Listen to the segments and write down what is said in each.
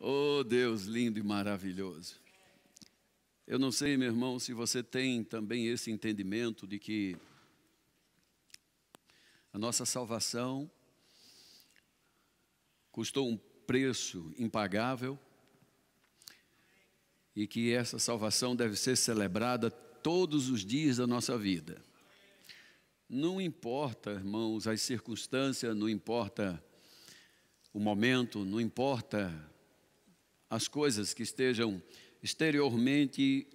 Oh, Deus lindo e maravilhoso. Eu não sei, meu irmão, se você tem também esse entendimento de que a nossa salvação custou um preço impagável e que essa salvação deve ser celebrada todos os dias da nossa vida. Não importa, irmãos, as circunstâncias, não importa o momento, não importa as coisas que estejam exteriormente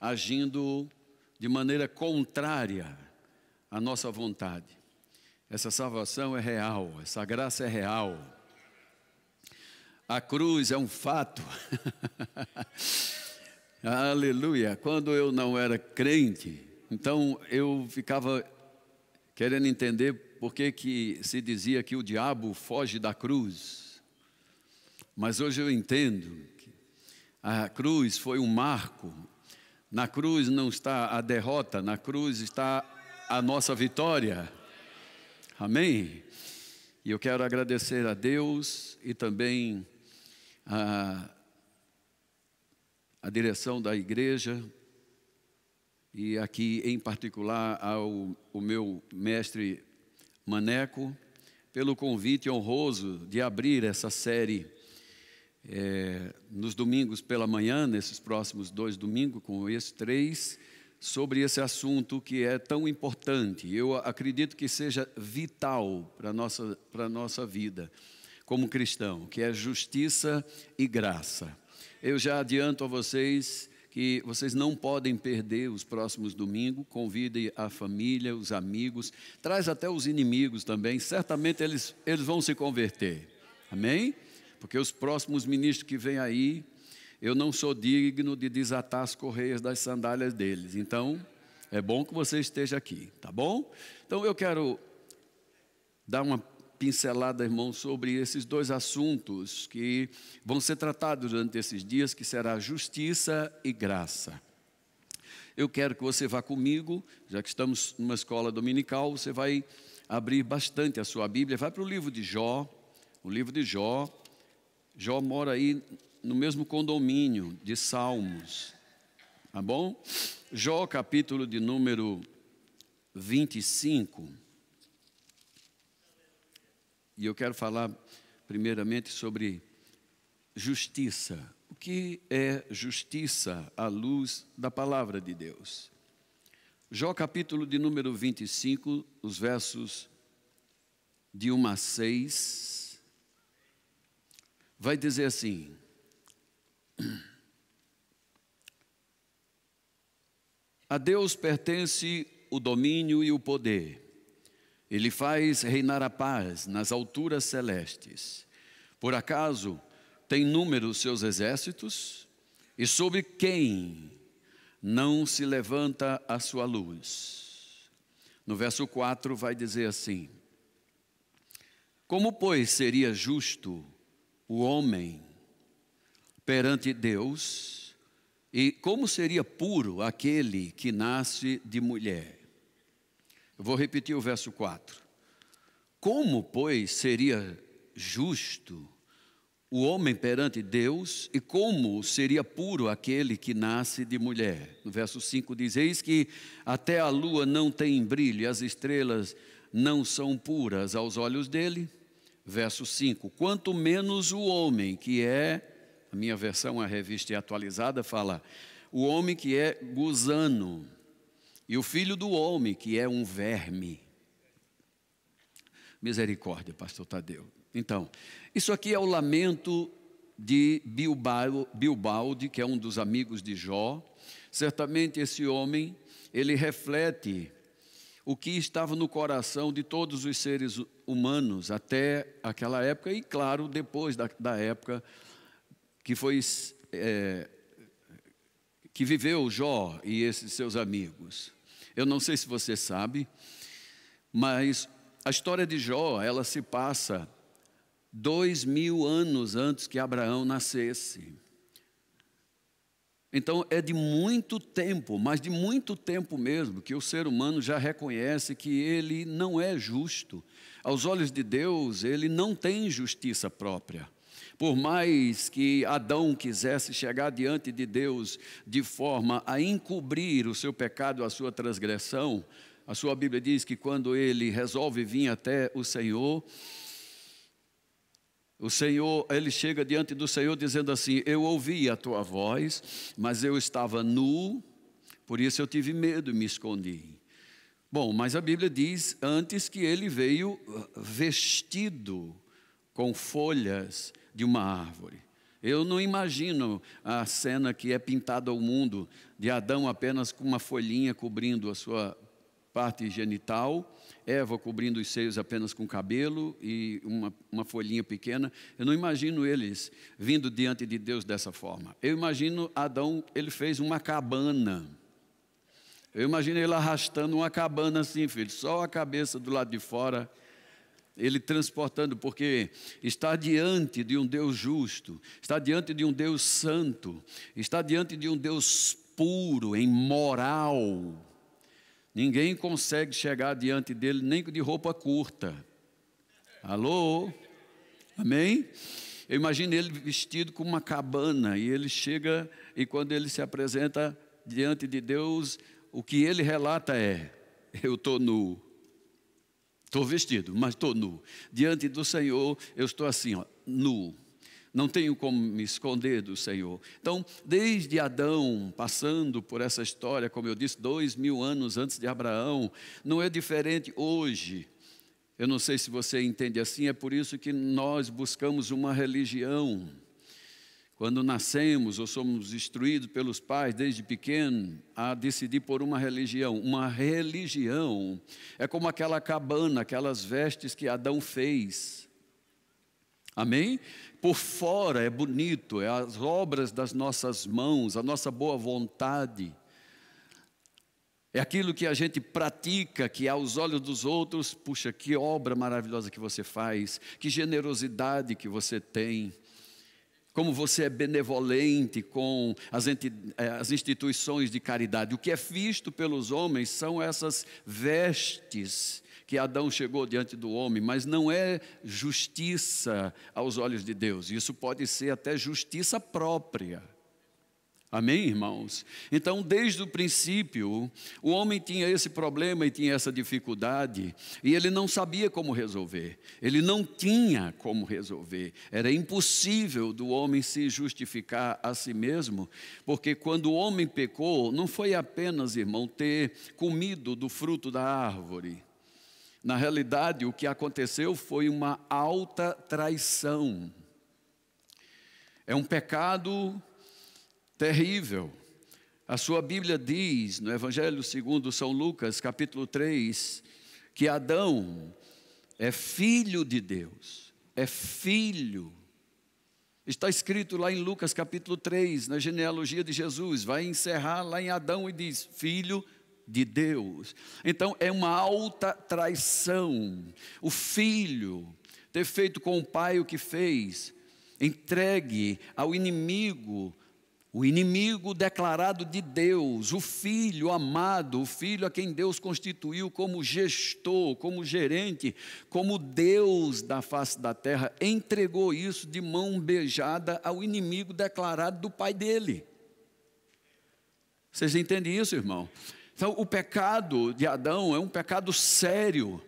agindo de maneira contrária à nossa vontade. Essa salvação é real, essa graça é real. A cruz é um fato. Aleluia. Quando eu não era crente, então eu ficava querendo entender por que, que se dizia que o diabo foge da cruz. Mas hoje eu entendo que a cruz foi um marco. Na cruz não está a derrota, na cruz está a nossa vitória. Amém? E eu quero agradecer a Deus e também a, a direção da igreja e aqui em particular ao o meu mestre Maneco pelo convite honroso de abrir essa série é, nos domingos pela manhã, nesses próximos dois domingos, com esses três, sobre esse assunto que é tão importante. Eu acredito que seja vital para a nossa, nossa vida como cristão, que é justiça e graça. Eu já adianto a vocês que vocês não podem perder os próximos domingos. Convidem a família, os amigos, traz até os inimigos também. Certamente eles, eles vão se converter. Amém? porque os próximos ministros que vêm aí, eu não sou digno de desatar as correias das sandálias deles. Então, é bom que você esteja aqui, tá bom? Então, eu quero dar uma pincelada, irmão, sobre esses dois assuntos que vão ser tratados durante esses dias, que será justiça e graça. Eu quero que você vá comigo, já que estamos numa escola dominical, você vai abrir bastante a sua Bíblia, vai para o livro de Jó, o livro de Jó, Jó mora aí no mesmo condomínio de Salmos. Tá bom? Jó, capítulo de número 25. E eu quero falar primeiramente sobre justiça. O que é justiça à luz da palavra de Deus? Jó capítulo de número 25, os versos de 1 a 6, vai dizer assim: A Deus pertence o domínio e o poder. Ele faz reinar a paz nas alturas celestes. Por acaso tem número os seus exércitos? E sobre quem não se levanta a sua luz? No verso 4 vai dizer assim: Como, pois, seria justo o homem perante Deus e como seria puro aquele que nasce de mulher. Eu vou repetir o verso 4. Como, pois, seria justo o homem perante Deus e como seria puro aquele que nasce de mulher. No verso 5 diz: Eis que até a lua não tem brilho, as estrelas não são puras aos olhos dele, verso 5: Quanto menos o homem, que é, a minha versão, a revista e é atualizada, fala, o homem que é gusano, e o filho do homem, que é um verme. Misericórdia, pastor Tadeu. Então, isso aqui é o lamento de Bilbao, Bilbaldi, que é um dos amigos de Jó. Certamente esse homem, ele reflete o que estava no coração de todos os seres humanos até aquela época e, claro, depois da, da época que foi. É, que viveu Jó e esses seus amigos. Eu não sei se você sabe, mas a história de Jó, ela se passa dois mil anos antes que Abraão nascesse. Então é de muito tempo, mas de muito tempo mesmo, que o ser humano já reconhece que ele não é justo. Aos olhos de Deus, ele não tem justiça própria. Por mais que Adão quisesse chegar diante de Deus de forma a encobrir o seu pecado, a sua transgressão, a sua Bíblia diz que quando ele resolve vir até o Senhor, o Senhor, ele chega diante do Senhor dizendo assim: Eu ouvi a tua voz, mas eu estava nu, por isso eu tive medo e me escondi. Bom, mas a Bíblia diz antes que ele veio eh, vestido com folhas de uma árvore. Eu não imagino a cena que é pintada ao mundo de Adão apenas com uma folhinha cobrindo a sua parte genital, Eva cobrindo os seios apenas com cabelo e uma, uma folhinha pequena. Eu não imagino eles vindo diante de Deus dessa forma. Eu imagino Adão, ele fez uma cabana. Eu imagino ele arrastando uma cabana assim, filho, só a cabeça do lado de fora ele transportando, porque está diante de um Deus justo, está diante de um Deus santo, está diante de um Deus puro em moral. Ninguém consegue chegar diante dele nem de roupa curta. Alô? Amém? Eu imagino ele vestido com uma cabana e ele chega e quando ele se apresenta diante de Deus, o que ele relata é: eu estou nu. Estou vestido, mas estou nu. Diante do Senhor, eu estou assim, ó, nu. Não tenho como me esconder do Senhor. Então, desde Adão, passando por essa história, como eu disse, dois mil anos antes de Abraão, não é diferente hoje. Eu não sei se você entende assim, é por isso que nós buscamos uma religião. Quando nascemos ou somos instruídos pelos pais desde pequeno a decidir por uma religião, uma religião é como aquela cabana, aquelas vestes que Adão fez. Amém? por fora é bonito, é as obras das nossas mãos, a nossa boa vontade. É aquilo que a gente pratica, que aos olhos dos outros, puxa, que obra maravilhosa que você faz, que generosidade que você tem, como você é benevolente com as, eh, as instituições de caridade. O que é visto pelos homens são essas vestes que Adão chegou diante do homem, mas não é justiça aos olhos de Deus. Isso pode ser até justiça própria. Amém, irmãos? Então, desde o princípio, o homem tinha esse problema e tinha essa dificuldade, e ele não sabia como resolver, ele não tinha como resolver. Era impossível do homem se justificar a si mesmo, porque quando o homem pecou, não foi apenas, irmão, ter comido do fruto da árvore, na realidade, o que aconteceu foi uma alta traição. É um pecado terrível. A sua Bíblia diz, no Evangelho segundo São Lucas, capítulo 3, que Adão é filho de Deus, é filho. Está escrito lá em Lucas capítulo 3, na genealogia de Jesus, vai encerrar lá em Adão e diz: Filho de de Deus. Então é uma alta traição. O filho ter feito com o pai o que fez, entregue ao inimigo, o inimigo declarado de Deus, o filho amado, o filho a quem Deus constituiu como gestor, como gerente, como Deus da face da terra, entregou isso de mão beijada ao inimigo declarado do pai dele. Vocês entendem isso, irmão? Então, o pecado de Adão é um pecado sério.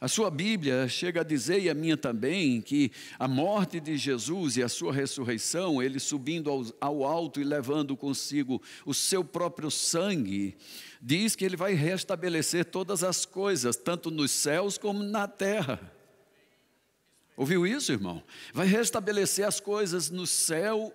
A sua Bíblia chega a dizer, e a minha também, que a morte de Jesus e a sua ressurreição, ele subindo ao, ao, alto e levando consigo o seu próprio sangue, diz que ele vai restabelecer todas as coisas, tanto nos céus como na terra. Ouviu isso, irmão? Vai restabelecer as coisas no céu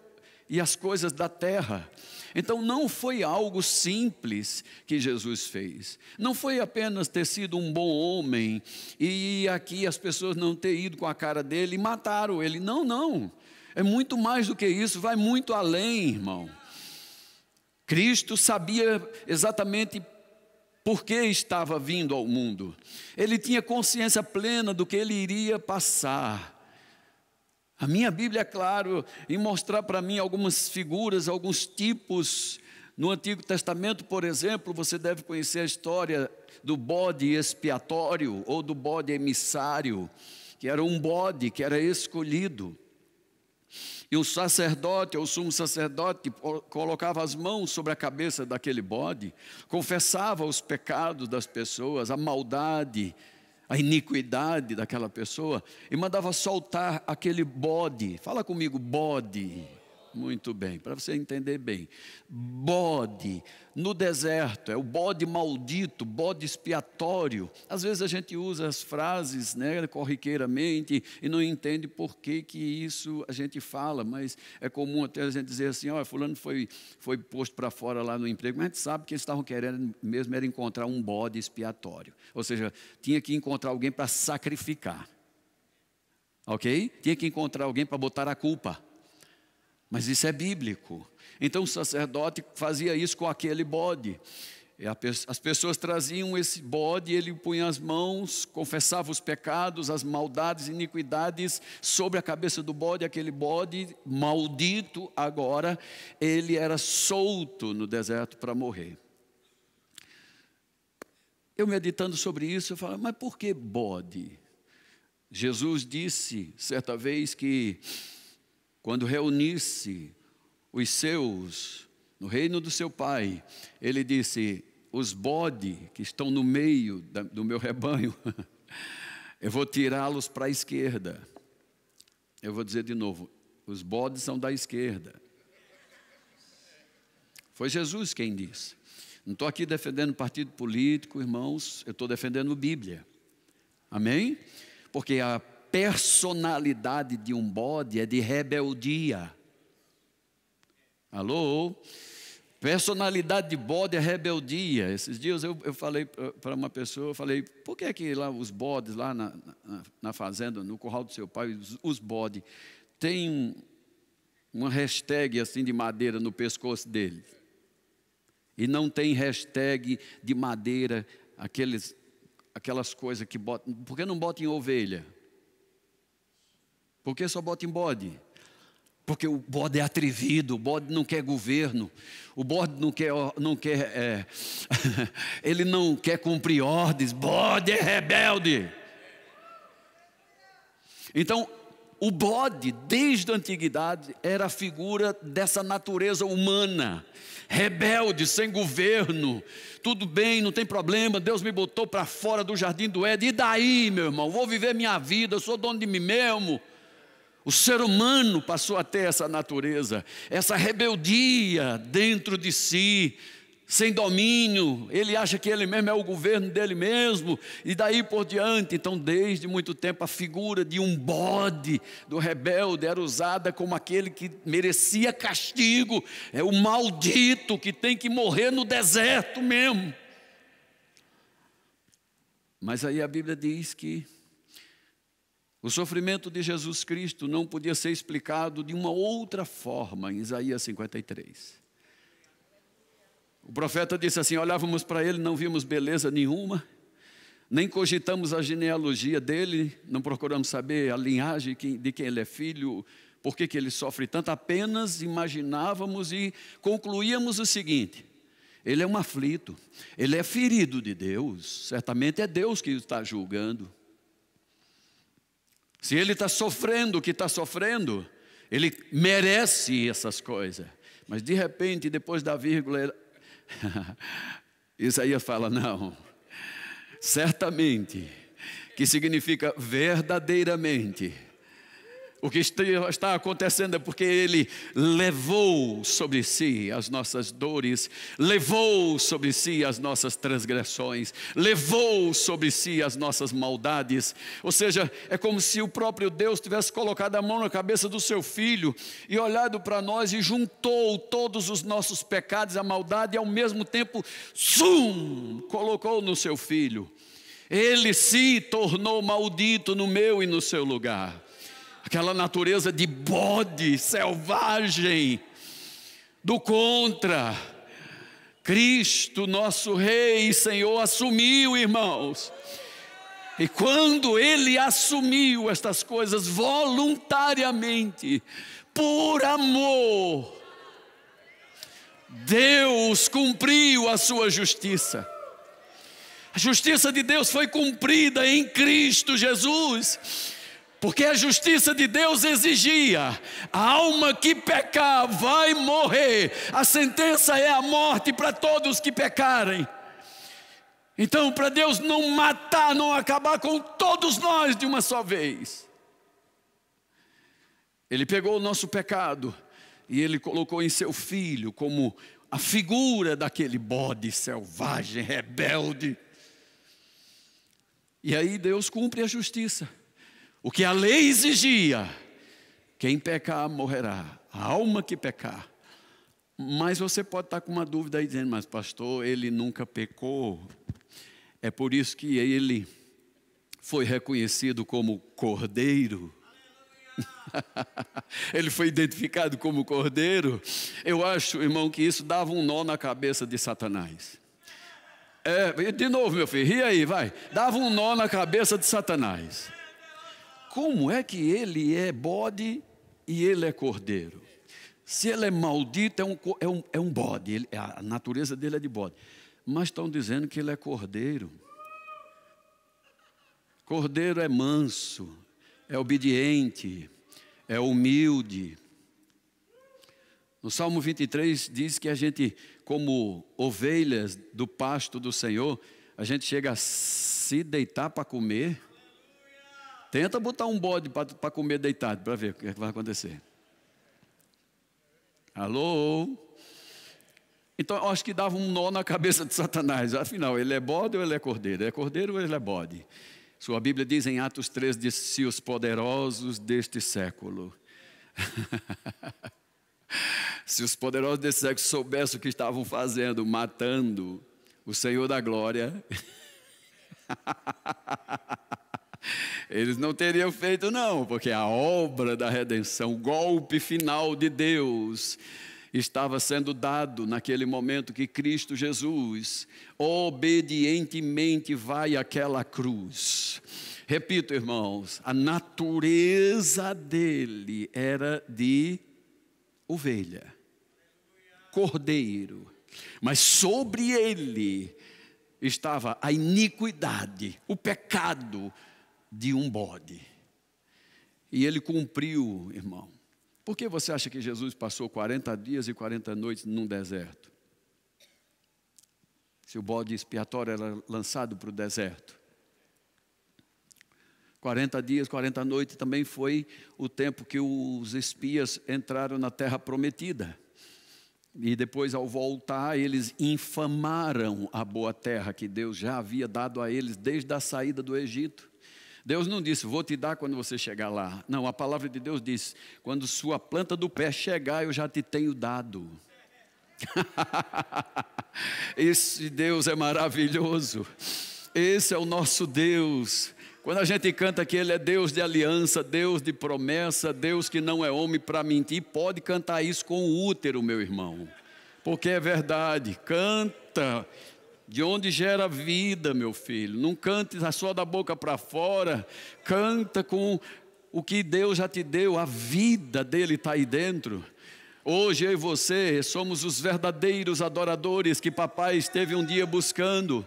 e as coisas da terra. Então não foi algo simples que Jesus fez. Não foi apenas ter sido um bom homem e aqui as pessoas não ter ido com a cara dele e mataram ele. Não, não. É muito mais do que isso, vai muito além, irmão. Cristo sabia exatamente por que estava vindo ao mundo. Ele tinha consciência plena do que ele iria passar. A minha Bíblia é claro em mostrar para mim algumas figuras, alguns tipos. No Antigo Testamento, por exemplo, você deve conhecer a história do bode expiatório ou do bode emissário, que era um bode que era escolhido. E o sacerdote, o sumo sacerdote, colocava as mãos sobre a cabeça daquele bode, confessava os pecados das pessoas, a maldade, a iniquidade daquela pessoa e mandava soltar aquele bode. Fala comigo, bode muito bem, para você entender bem. Bode no deserto é o bode maldito, bode expiatório. Às vezes a gente usa as frases, né, corriqueiramente e não entende por que, que isso a gente fala, mas é comum até a gente dizer assim, ó, fulano foi foi posto para fora lá no emprego, mas a gente sabe que eles estavam querendo mesmo era encontrar um bode expiatório. Ou seja, tinha que encontrar alguém para sacrificar. OK? Tinha que encontrar alguém para botar a culpa. Mas isso é bíblico. Então o sacerdote fazia isso com aquele bode. As pessoas traziam esse bode, ele punha as mãos, confessava os pecados, as maldades, iniquidades sobre a cabeça do bode. Aquele bode maldito agora, ele era solto no deserto para morrer. Eu meditando sobre isso, eu falo, mas por que bode? Jesus disse certa vez que quando reunisse os seus no reino do seu pai, ele disse: Os bodes que estão no meio do meu rebanho, eu vou tirá-los para a esquerda. Eu vou dizer de novo: os bodes são da esquerda. Foi Jesus quem disse. Não estou aqui defendendo partido político, irmãos, eu estou defendendo a Bíblia. Amém? Porque a personalidade de um bode é de rebeldia. Alô? Personalidade de bode é rebeldia. Esses dias eu, eu falei para uma pessoa, eu falei, por que é que lá os bodes, lá na, na, na fazenda, no curral do seu pai, os, os bodes, tem uma hashtag assim de madeira no pescoço dele. E não tem hashtag de madeira, aqueles, aquelas coisas que botam. Por que não botam em ovelha? Por que só bota em bode? Porque o bode é atrevido, o bode não quer governo, o bode não quer, não quer é, ele não quer cumprir ordens, bode é rebelde. Então, o bode, desde a antiguidade, era a figura dessa natureza humana, rebelde, sem governo, tudo bem, não tem problema, Deus me botou para fora do jardim do Éden, e daí, meu irmão, vou viver minha vida, sou dono de mim mesmo. O ser humano passou a ter essa natureza, essa rebeldia dentro de si, sem domínio, ele acha que ele mesmo é o governo dele mesmo, e daí por diante. Então, desde muito tempo, a figura de um bode do rebelde era usada como aquele que merecia castigo, é o maldito que tem que morrer no deserto mesmo. Mas aí a Bíblia diz que o sofrimento de Jesus Cristo não podia ser explicado de uma outra forma em Isaías 53. O profeta disse assim: olhávamos para ele, não vimos beleza nenhuma, nem cogitamos a genealogia dele, não procuramos saber a linhagem de quem ele é filho, por que ele sofre tanto, apenas imaginávamos e concluíamos o seguinte: ele é um aflito, ele é ferido de Deus, certamente é Deus que o está julgando. Se ele está sofrendo o que está sofrendo, ele merece essas coisas. Mas de repente, depois da vírgula, ele... Isaías fala: não, certamente, que significa verdadeiramente o que está acontecendo é porque Ele levou sobre si as nossas dores, levou sobre si as nossas transgressões, levou sobre si as nossas maldades. Ou seja, é como se o próprio Deus tivesse colocado a mão na cabeça do seu filho e olhado para nós e juntou todos os nossos pecados, a maldade, e ao mesmo tempo, sum, colocou no seu filho. Ele se tornou maldito no meu e no seu lugar aquela natureza de bode selvagem, do contra. Cristo, nosso Rei e Senhor, assumiu, irmãos. E quando ele assumiu estas coisas voluntariamente, por amor, Deus cumpriu a sua justiça. A justiça de Deus foi cumprida em Cristo Jesus porque a justiça de Deus exigia: a alma que pecar vai morrer. A sentença é a morte para todos que pecarem. Então, para Deus não matar, não acabar com todos nós de uma só vez, Ele pegou o nosso pecado e Ele colocou em Seu Filho como a figura daquele bode selvagem, rebelde. E aí Deus cumpre a justiça o que a lei exigia: quem pecar morrerá, a alma que pecar. Mas você pode estar com uma dúvida aí dizendo, mas pastor, ele nunca pecou. É por isso que ele foi reconhecido como cordeiro. ele foi identificado como cordeiro. Eu acho, irmão, que isso dava um nó na cabeça de Satanás. É, de novo, meu filho, ri aí, vai. Dava um nó na cabeça de Satanás como é que ele é bode e ele é cordeiro? Se ele é maldito, é um, é um, é um bode, ele, a natureza dele é de bode. Mas estão dizendo que ele é cordeiro. Cordeiro é manso, é obediente, é humilde. No Salmo 23 diz que a gente, como ovelhas do pasto do Senhor, a gente chega a se deitar para comer Tenta botar um bode para comer deitado, para ver o é que vai acontecer. Alô? Então, acho que dava um nó na cabeça de Satanás. Afinal, ele é bode ou ele é cordeiro? Ele é cordeiro ou ele é bode? Sua Bíblia diz em Atos 3: de se os poderosos deste século. se os poderosos deste século soubessem o que estavam fazendo, matando o Senhor da glória. Eles não teriam feito, não, porque a obra da redenção, o golpe final de Deus, estava sendo dado naquele momento que Cristo Jesus obedientemente vai àquela cruz. Repito, irmãos, a natureza dele era de ovelha, cordeiro, mas sobre ele estava a iniquidade, o pecado, de um bode. E ele cumpriu, irmão. Por que você acha que Jesus passou 40 dias e 40 noites num deserto? Se o bode expiatório era lançado para o deserto. 40 dias, 40 noites também foi o tempo que os espias entraram na terra prometida. E depois, ao voltar, eles infamaram a boa terra que Deus já havia dado a eles desde a saída do Egito. Deus não disse, vou te dar quando você chegar lá. Não, a palavra de Deus diz: quando sua planta do pé chegar, eu já te tenho dado. Esse Deus é maravilhoso. Esse é o nosso Deus. Quando a gente canta que Ele é Deus de aliança, Deus de promessa, Deus que não é homem para mentir, pode cantar isso com o útero, meu irmão, porque é verdade. Canta de onde gera vida, meu filho. Não cante só da boca para fora, canta com o que Deus já te deu, a vida dele está aí dentro. Hoje eu e você somos os verdadeiros adoradores que papai esteve um dia buscando.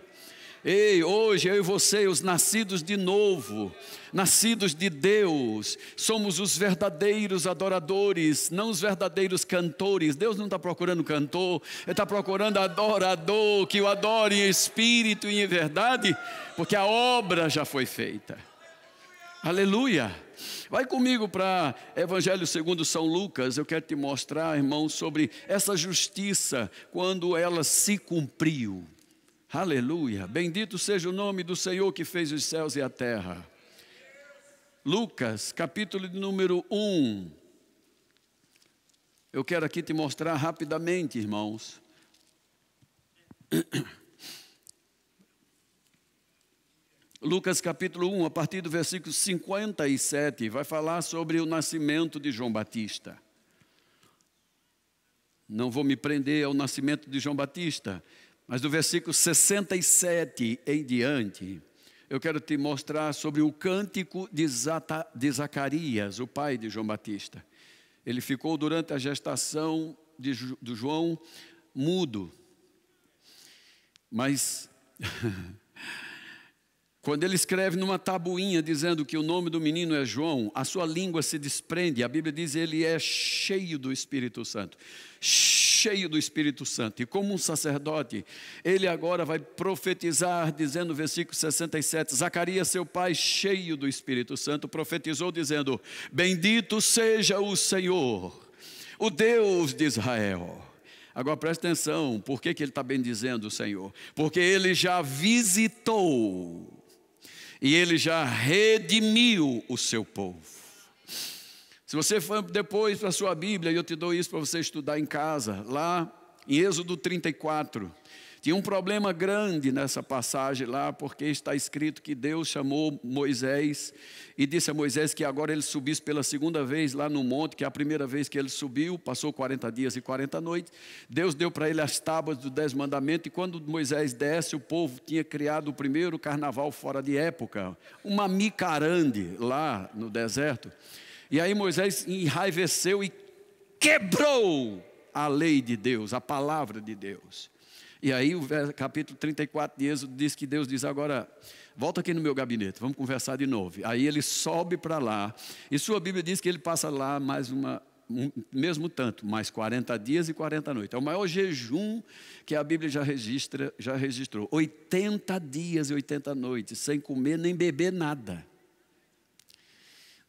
Ei, hoje eu e você, os nascidos de novo, nascidos de Deus, somos os verdadeiros adoradores, não os verdadeiros cantores. Deus não está procurando cantor, Ele está procurando adorador, que o adore em espírito e em verdade, porque a obra já foi feita. Aleluia! Vai comigo para Evangelho segundo São Lucas, eu quero te mostrar, irmão, sobre essa justiça, quando ela se cumpriu. Aleluia. Bendito seja o nome do Senhor que fez os céus e a terra. Lucas, capítulo número 1. Eu quero aqui te mostrar rapidamente, irmãos. Lucas capítulo 1, a partir do versículo 57, vai falar sobre o nascimento de João Batista. Não vou me prender ao nascimento de João Batista, mas do versículo 67 em diante, eu quero te mostrar sobre o cântico de, Zacarias, o pai de João Batista. Ele ficou durante a gestação de, do João mudo. Mas Quando ele escreve numa tabuinha dizendo que o nome do menino é João, a sua língua se desprende, a Bíblia diz que ele é cheio do Espírito Santo. Cheio cheio do Espírito Santo. E como um sacerdote, ele agora vai profetizar, dizendo no versículo 67, Zacarias, seu pai, cheio do Espírito Santo, profetizou dizendo: Bendito seja o Senhor, o Deus de Israel. Agora preste atenção, por que, que ele está bendizendo o Senhor? Porque ele já visitou e ele já redimiu o seu povo. Se você for depois para a sua Bíblia, eu te dou isso para você estudar em casa, lá em Êxodo 34. Tinha um problema grande nessa passagem lá, porque está escrito que Deus chamou Moisés e disse a Moisés que agora ele subisse pela segunda vez lá no monte, que é a primeira vez que ele subiu, passou 40 dias e 40 noites. Deus deu para ele as tábuas do Dez Mandamentos, e quando Moisés desce, o povo tinha criado o primeiro carnaval fora de época, uma micarande lá no deserto. E aí Moisés enraiveceu e quebrou a lei de Deus, a palavra de Deus. E aí o capítulo 34 de Êxodo diz que Deus diz agora, volta aqui no meu gabinete, vamos conversar de novo. Aí ele sobe para lá, e sua Bíblia diz que ele passa lá mais uma, um, mesmo tanto, mais 40 dias e 40 noites. É o maior jejum que a Bíblia já registra, já registrou. 80 dias e 80 noites, sem comer nem beber nada.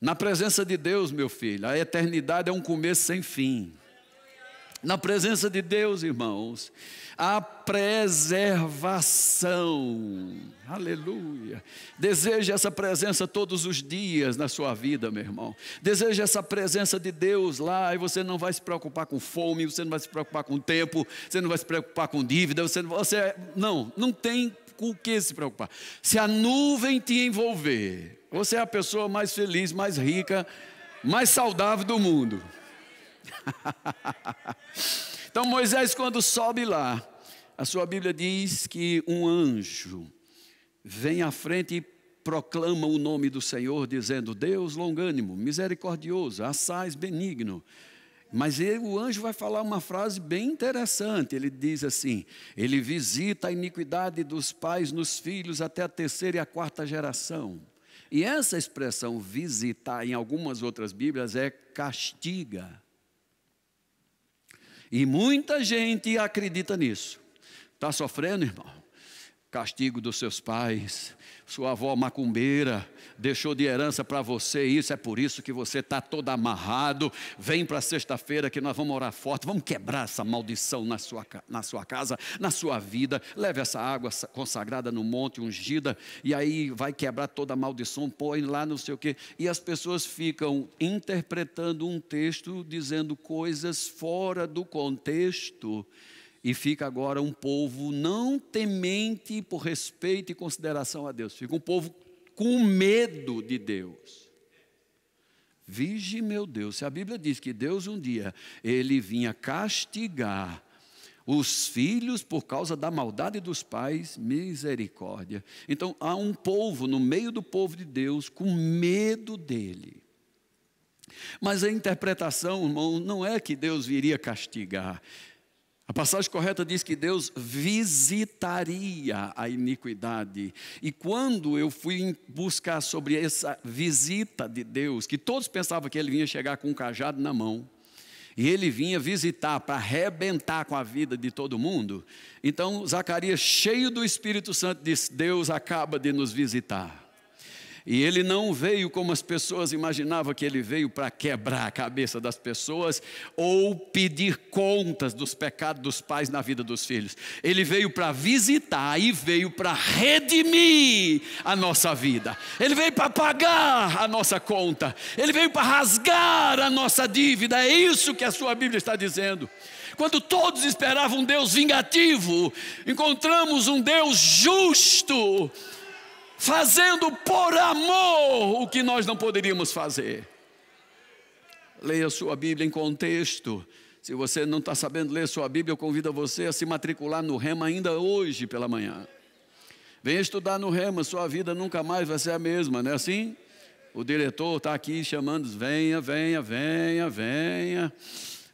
Na presença de Deus, meu filho, a eternidade é um começo sem fim. Na presença de Deus, irmãos, a preservação. Aleluia. Deseje essa presença todos os dias na sua vida, meu irmão. Deseje essa presença de Deus lá e você não vai se preocupar com fome, você não vai se preocupar com tempo, você não vai se preocupar com dívida, você, você não, não tem com o que se preocupar. Se a nuvem te envolver, você é a pessoa mais feliz, mais rica, mais saudável do mundo. então Moisés, quando sobe lá, a sua Bíblia diz que um anjo vem à frente e proclama o nome do Senhor, dizendo: Deus longânimo, misericordioso, assaz benigno. Mas ele, o anjo vai falar uma frase bem interessante. Ele diz assim: Ele visita a iniquidade dos pais nos filhos até a terceira e a quarta geração. E essa expressão visitar em algumas outras Bíblias é castiga. E muita gente acredita nisso. Está sofrendo, irmão? castigo dos seus pais, sua avó macumbeira deixou de herança para você isso, é por isso que você está todo amarrado. Vem para sexta-feira que nós vamos orar forte, vamos quebrar essa maldição na sua, na sua casa, na sua vida. Leve essa água consagrada no monte, ungida, e aí vai quebrar toda a maldição, põe lá não sei o quê. E as pessoas ficam interpretando um texto dizendo coisas fora do contexto e fica agora um povo não temente por respeito e consideração a Deus, fica um povo com medo de Deus. Vige meu Deus, se a Bíblia diz que Deus um dia ele vinha castigar os filhos por causa da maldade dos pais, misericórdia. Então há um povo no meio do povo de Deus com medo dele. Mas a interpretação, irmão, não é que Deus viria castigar. A passagem correta diz que Deus visitaria a iniquidade. E quando eu fui buscar sobre essa visita de Deus, que todos pensavam que ele vinha chegar com um cajado na mão, e ele vinha visitar para arrebentar com a vida de todo mundo, então Zacarias, cheio do Espírito Santo, disse: Deus acaba de nos visitar. E ele não veio como as pessoas imaginavam que ele veio para quebrar a cabeça das pessoas ou pedir contas dos pecados dos pais na vida dos filhos. Ele veio para visitar e veio para redimir a nossa vida. Ele veio para pagar a nossa conta. Ele veio para rasgar a nossa dívida. É isso que a sua Bíblia está dizendo quando todos esperavam um Deus vingativo, encontramos um Deus justo fazendo por amor o que nós não poderíamos fazer. Leia sua Bíblia em contexto. Se você não está sabendo ler sua Bíblia, eu convido você a se matricular no Rema ainda hoje pela manhã. Venha estudar no Rema, sua vida nunca mais vai ser a mesma, não é assim? O diretor está aqui chamando, venha, venha, venha, venha.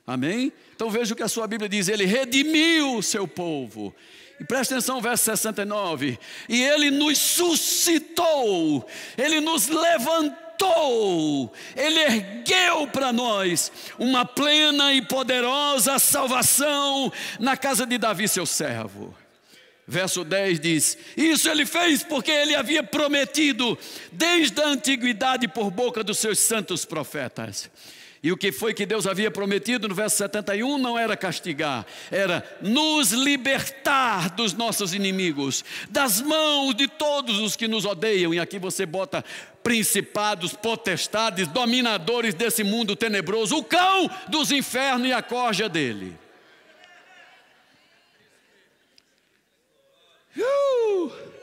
Amém? Então veja o que a sua Bíblia diz: Ele redimiu o seu povo e presta atenção, verso 69. E ele nos suscitou, ele nos levantou, ele ergueu para nós uma plena e poderosa salvação na casa de Davi, seu servo. Verso 10 diz: Isso ele fez porque ele havia prometido desde a antiguidade por boca dos seus santos profetas. E o que foi que Deus havia prometido no verso 71 não era castigar, era nos libertar dos nossos inimigos, das mãos de todos os que nos odeiam. E aqui você bota principados, potestades, dominadores desse mundo tenebroso, o cão dos infernos e a corja dele. Uh!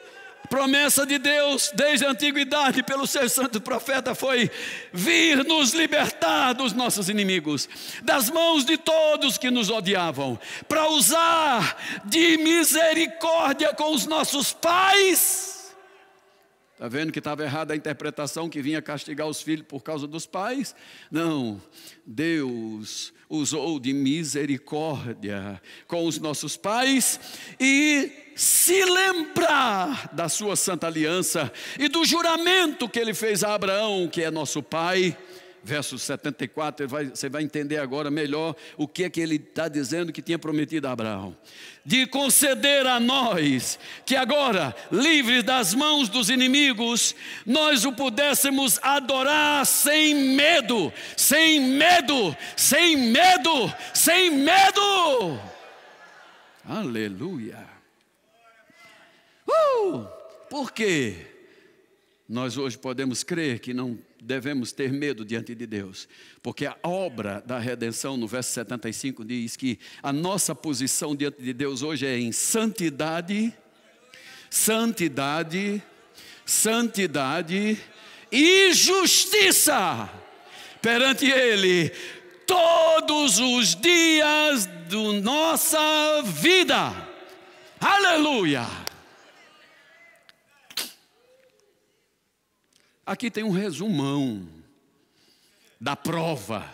promessa de Deus desde a antiguidade pelo seu santo profeta foi vir nos libertar dos nossos inimigos, das mãos de todos que nos odiavam, para usar de misericórdia com os nossos pais. Está vendo que estava errada a interpretação que vinha castigar os filhos por causa dos pais? Não, Deus usou de misericórdia com os nossos pais e se lembrar da sua santa aliança e do juramento que ele fez a Abraão, que é nosso pai. Verso 74, você vai entender agora melhor o que é que ele está dizendo que tinha prometido a Abraão. De conceder a nós que agora, livres das mãos dos inimigos, nós o pudéssemos adorar sem medo, sem medo, sem medo, sem medo. Aleluia. Por quê? Nós hoje podemos crer que não devemos ter medo diante de Deus, porque a obra da redenção, no verso 75, diz que a nossa posição diante de Deus hoje é em santidade, santidade, santidade e justiça perante Ele todos os dias da nossa vida. Aleluia! Aqui tem um resumão da prova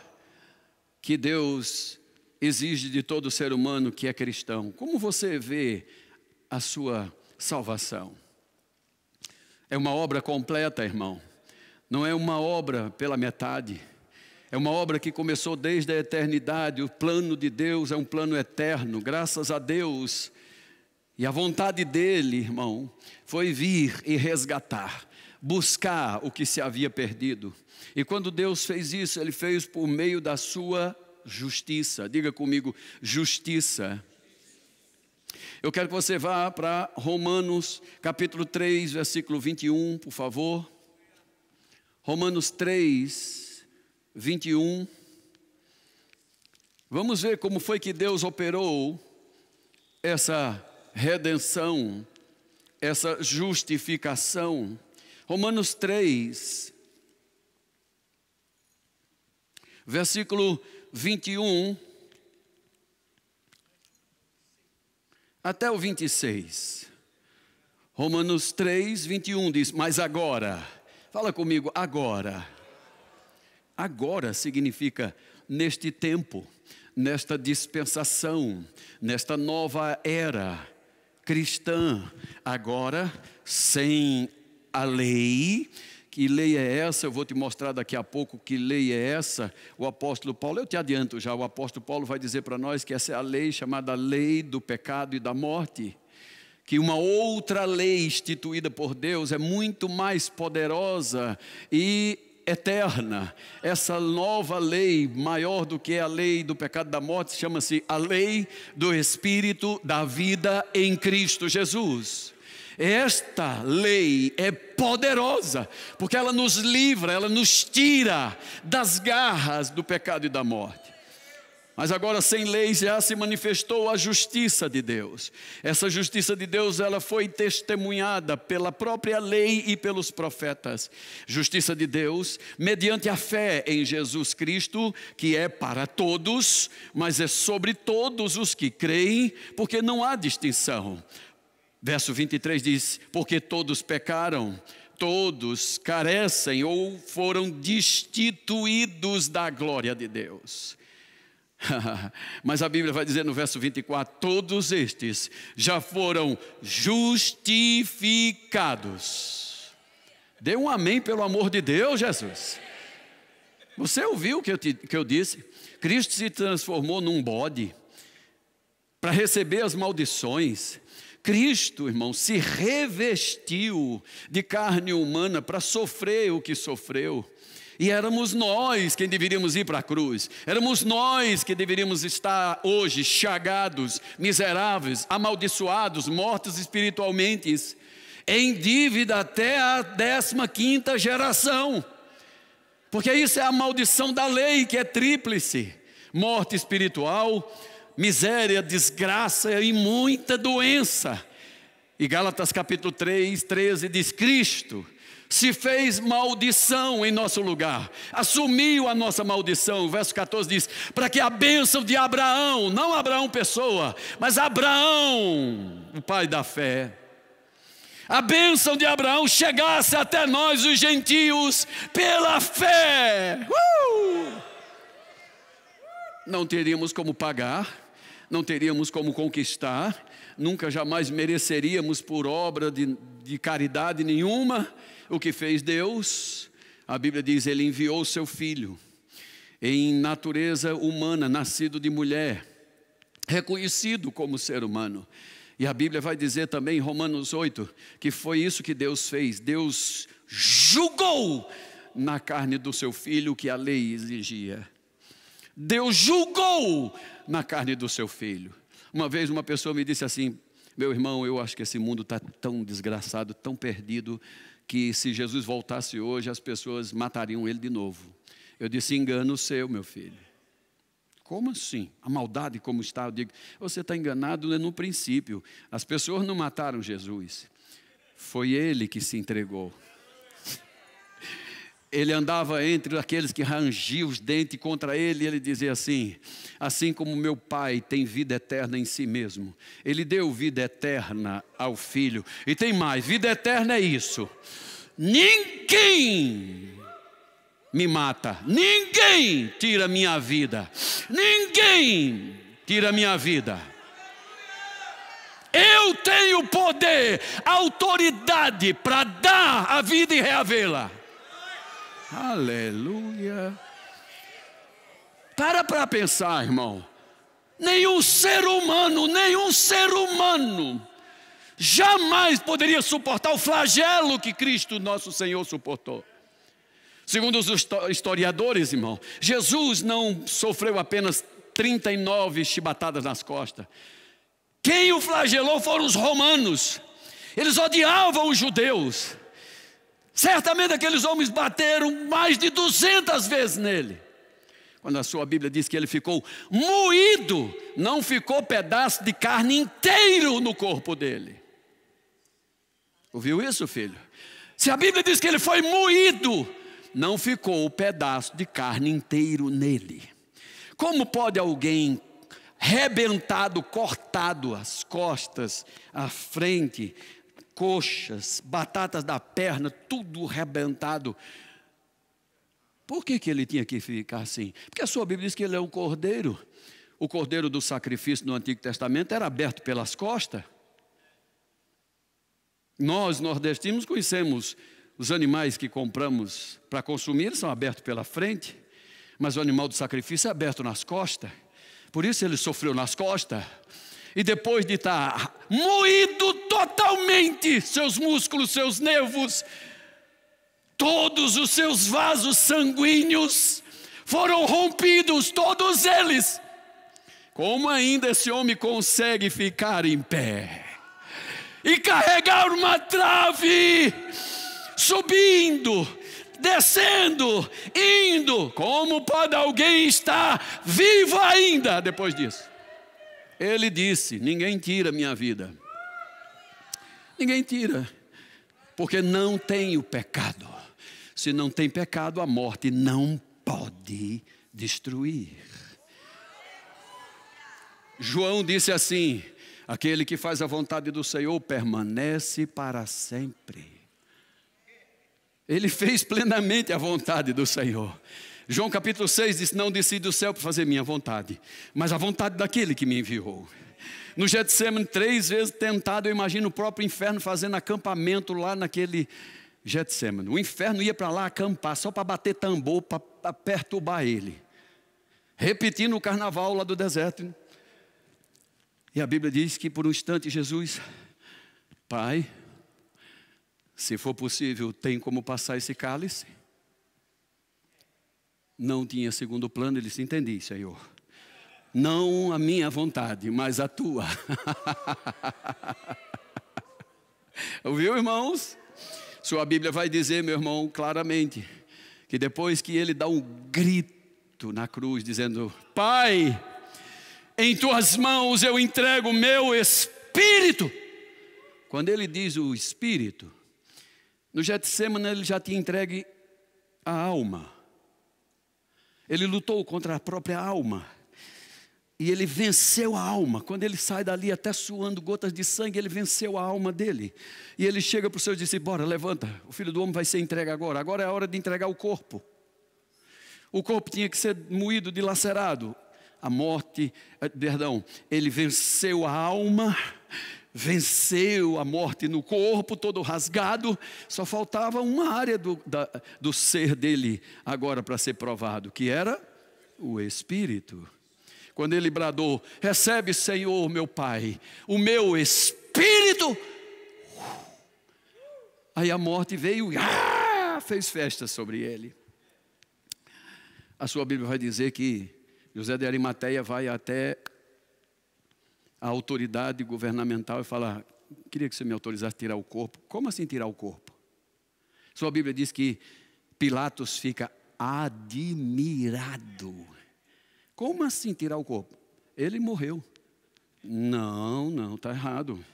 que Deus exige de todo ser humano que é cristão. Como você vê a sua salvação? É uma obra completa, irmão. Não é uma obra pela metade. É uma obra que começou desde a eternidade. O plano de Deus é um plano eterno. Graças a Deus. E a vontade dele, irmão, foi vir e resgatar buscar o que se havia perdido. E quando Deus fez isso, ele fez por meio da sua justiça. Diga comigo, justiça. Eu quero que você vá para Romanos, capítulo 3, versículo 21, por favor. Romanos 3, 21. Vamos ver como foi que Deus operou essa redenção, essa justificação. Romanos 3, versículo 21 até o 26. Romanos 3, 21 diz: Mas agora, fala comigo, agora. Agora significa neste tempo, nesta dispensação, nesta nova era cristã, agora sem a lei. Que lei é essa? Eu vou te mostrar daqui a pouco que lei é essa. O apóstolo Paulo, eu te adianto já, o apóstolo Paulo vai dizer para nós que essa é a lei chamada lei do pecado e da morte que uma outra lei instituída por Deus é muito mais poderosa e eterna. Essa nova lei, maior do que a lei do pecado da morte, chama-se a lei do Espírito da vida em Cristo Jesus. Esta lei é poderosa, porque ela nos livra, ela nos tira das garras do pecado e da morte. Mas agora sem lei já se manifestou a justiça de Deus. Essa justiça de Deus, ela foi testemunhada pela própria lei e pelos profetas. Justiça de Deus mediante a fé em Jesus Cristo, que é para todos, mas é sobre todos os que creem, porque não há distinção. Verso 23 diz: Porque todos pecaram, todos carecem ou foram destituídos da glória de Deus. Mas a Bíblia vai dizer no verso 24: todos estes já foram justificados. Dê um amém, pelo amor de Deus, Jesus. Você ouviu o que, eu que eu disse? Cristo se transformou num bode para receber as maldições, Cristo, irmão, se revestiu de carne humana para sofrer o que sofreu. E éramos nós quem deveríamos ir para a cruz, éramos nós que deveríamos estar hoje chagados, miseráveis, amaldiçoados, mortos espiritualmente, em dívida até a 15 geração, porque isso é a maldição da lei que é tríplice: morte espiritual, miséria, desgraça e muita doença. E Gálatas capítulo 3, 13 diz: Cristo se fez maldição em nosso lugar, assumiu a nossa maldição. O verso 14 diz: para que a bênção de Abraão, não Abraão pessoa, mas Abraão, o pai da fé, a bênção de Abraão chegasse até nós, os gentios, pela fé. Uh! Não teríamos como pagar não teríamos como conquistar, nunca jamais mereceríamos por obra de, de caridade nenhuma. O que fez Deus? A Bíblia diz: Ele enviou o seu filho, em natureza humana, nascido de mulher, reconhecido como ser humano. E a Bíblia vai dizer também em Romanos 8 que foi isso que Deus fez. Deus julgou na carne do seu filho o que a lei exigia. Deus julgou na carne do seu filho. Uma vez uma pessoa me disse assim: Meu irmão, eu acho que esse mundo está tão desgraçado, tão perdido, que se Jesus voltasse hoje, as pessoas matariam ele de novo. Eu disse: Engano seu, meu filho. Como assim? A maldade como está? Eu digo: Você está enganado né, no princípio. As pessoas não mataram Jesus, foi ele que se entregou ele andava entre aqueles que rangiam os dentes contra ele, e ele dizia assim: Assim como meu Pai tem vida eterna em si mesmo, ele deu vida eterna ao Filho. E tem mais: vida eterna é isso. Ninguém me mata, ninguém tira minha vida, ninguém tira minha vida. Eu tenho poder, autoridade para dar a vida e reavê-la. Aleluia. Para para pensar, irmão. Nenhum ser humano, nenhum ser humano jamais poderia suportar o flagelo que Cristo nosso Senhor suportou. Segundo os historiadores, irmão, Jesus não sofreu apenas 39 chibatadas nas costas. Quem o flagelou foram os romanos. Eles odiavam os judeus. Certamente aqueles homens bateram mais de 200 vezes nele. Quando a sua Bíblia diz que ele ficou moído, não ficou pedaço de carne inteiro no corpo dele. Ouviu isso, filho? Se a Bíblia diz que ele foi moído, não ficou o pedaço de carne inteiro nele. Como pode alguém rebentado, cortado as costas, a frente, coxas, batatas da perna, tudo rebentado. Por que, que ele tinha que ficar assim? Porque a sua Bíblia diz que ele é um cordeiro. O cordeiro do sacrifício no Antigo Testamento era aberto pelas costas. Nós, nordestinos, conhecemos os animais que compramos para consumir, são abertos pela frente, mas o animal do sacrifício é aberto nas costas. Por isso ele sofreu nas costas. E depois de estar tá moído totalmente, seus músculos, seus nervos, todos os seus vasos sanguíneos foram rompidos, todos eles. Como ainda esse homem consegue ficar em pé e carregar uma trave, subindo, descendo, indo? Como pode alguém estar vivo ainda depois disso? Ele disse: Ninguém tira minha vida. Ninguém tira, porque não tem o pecado. Se não tem pecado, a morte não pode destruir. João disse assim: Aquele que faz a vontade do Senhor permanece para sempre. Ele fez plenamente a vontade do Senhor. João capítulo 6 diz: Não desci do céu para fazer minha vontade, mas a vontade daquele que me enviou. No Getsemane, três vezes tentado, eu imagino o próprio inferno fazendo acampamento lá naquele Getsemane. O inferno ia para lá acampar, só para bater tambor, para perturbar ele. Repetindo o carnaval lá do deserto. E a Bíblia diz que por um instante Jesus, Pai, se for possível, tem como passar esse cálice não tinha segundo plano, ele disse: Entendi, Senhor. Não a minha vontade, mas a tua. Ouviu, irmãos? Sua Bíblia vai dizer, meu irmão, claramente, que depois que ele dá um grito na cruz, dizendo: Pai, em tuas mãos eu entrego o meu espírito. Quando ele diz o espírito, no Getsemane ele já tinha entregue a alma. Ele lutou contra a própria alma. E ele venceu a alma. Quando ele sai dali, até suando gotas de sangue, ele venceu a alma dele. E ele chega para os seus discípulos: Bora, levanta. O filho do homem vai ser entregue agora. Agora é a hora de entregar o corpo. O corpo tinha que ser moído, dilacerado. A morte, eh, perdão, ele venceu a alma venceu a morte no corpo, todo rasgado, só faltava uma área do, da, do ser dele agora para ser provado, que era o espírito. Quando ele bradou: Recebe, Senhor, meu Pai, o meu espírito. Aí a morte veio e ah, fez festa sobre ele. A sua Bíblia vai dizer que José de Arimateia vai até a autoridade governamental e falar: queria que você me autorizasse a tirar o corpo. Como assim tirar o corpo? Sua Bíblia diz que Pilatos fica admirado. Como assim tirar o corpo? Ele morreu. Não, não, está errado.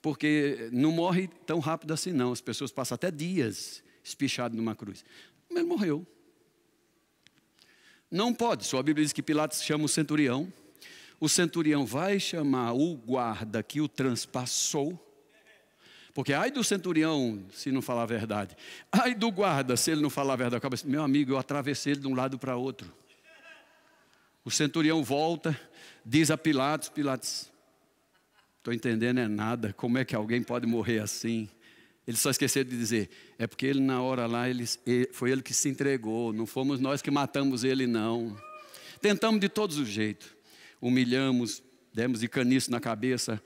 Porque não morre tão rápido assim, não. As pessoas passam até dias espichado numa cruz. Ele morreu. Não pode. Sua Bíblia diz que Pilatos chama o centurião o centurião vai chamar o guarda que o transpassou. Porque ai do centurião se não falar a verdade. Ai do guarda se ele não falar a verdade. Acaba assim, meu amigo, eu atravessei ele de um lado para outro. O centurião volta, diz a Pilatos, Pilatos, estou entendendo é nada, como é que alguém pode morrer assim? Ele só esqueceu de dizer, é porque ele na hora lá, ele, foi ele que se entregou, não fomos nós que matamos ele não. Tentamos de todos os jeitos humilhamos, demos de caniço na cabeça,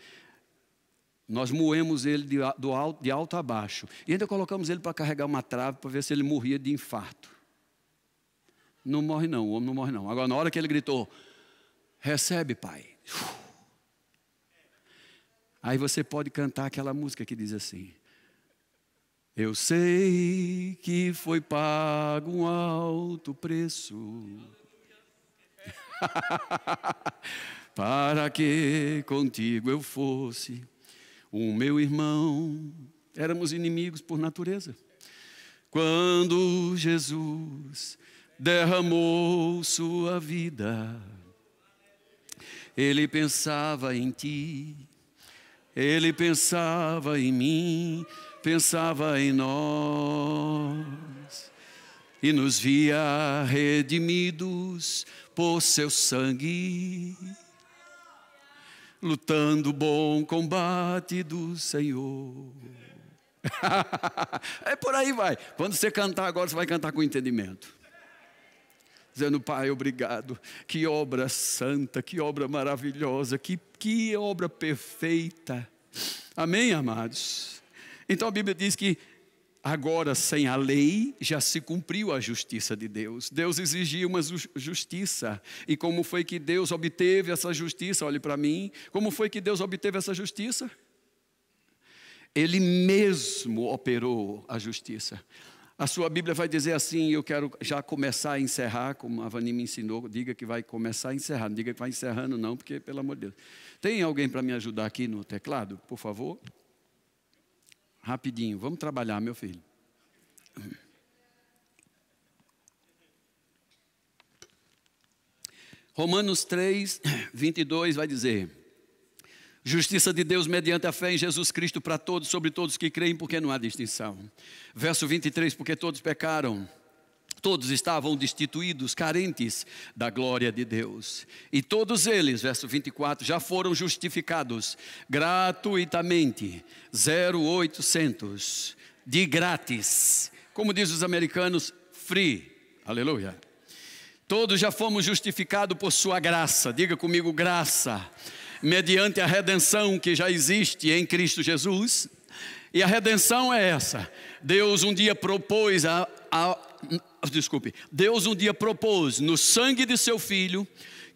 nós moemos ele de, do alto, de alto a baixo. E ainda colocamos ele para carregar uma trave para ver se ele morria de infarto. Não morre não, o homem não morre não. Agora, na hora que ele gritou, recebe, pai. Aí você pode cantar aquela música que diz assim: Eu sei que foi pago um alto preço para que contigo eu fosse o meu irmão. Éramos inimigos por natureza. Quando Jesus derramou sua vida, ele pensava em ti, ele pensava em mim, pensava em nós e nos via redimidos por seu sangue, lutando o bom combate do Senhor. é por aí vai. Quando você cantar agora, você vai cantar com entendimento. Dizendo, Pai, obrigado. Que obra santa, que obra maravilhosa, que, que obra perfeita. Amém, amados? Então a Bíblia diz que Agora, sem a lei, já se cumpriu a justiça de Deus. Deus exigia uma justiça. E como foi que Deus obteve essa justiça? Olhe para mim. Como foi que Deus obteve essa justiça? Ele mesmo operou a justiça. A sua Bíblia vai dizer assim: eu quero já começar a encerrar, como a Vani me ensinou, diga que vai começar a encerrar, não diga que vai encerrando, não, porque, pelo amor de Deus. Tem alguém para me ajudar aqui no teclado, por favor? Rapidinho, vamos trabalhar, meu filho. Romanos 3, 22 vai dizer: Justiça de Deus mediante a fé em Jesus Cristo para todos, sobre todos que creem, porque não há distinção. Verso 23, porque todos pecaram Todos estavam destituídos, carentes da glória de Deus. E todos eles, verso 24, já foram justificados gratuitamente, 0800, de grátis. Como diz os americanos, free. Aleluia. Todos já fomos justificados por sua graça. Diga comigo, graça. Mediante a redenção que já existe em Cristo Jesus. E a redenção é essa. Deus um dia propôs a, a desculpe, Deus um dia propôs no sangue de seu filho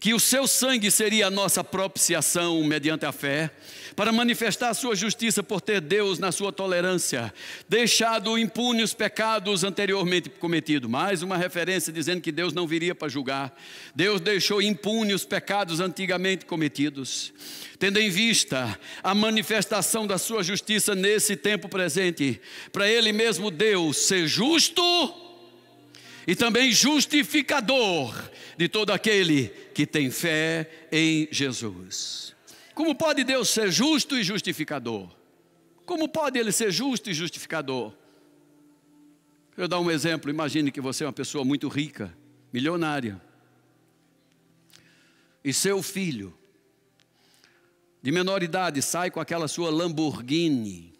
que o seu sangue seria a nossa propiciação mediante a fé, para manifestar a sua justiça por ter Deus na sua tolerância deixado impune os pecados anteriormente cometidos. Mais uma referência dizendo que Deus não viria para julgar. Deus deixou impune os pecados antigamente cometidos, tendo em vista a manifestação da sua justiça nesse tempo presente, para ele mesmo Deus ser justo e também justificador de todo aquele que tem fé em Jesus. Como pode Deus ser justo e justificador? Como pode Ele ser justo e justificador? Eu dar um exemplo. Imagine que você é uma pessoa muito rica, milionária, e seu filho, de menor idade, sai com aquela sua Lamborghini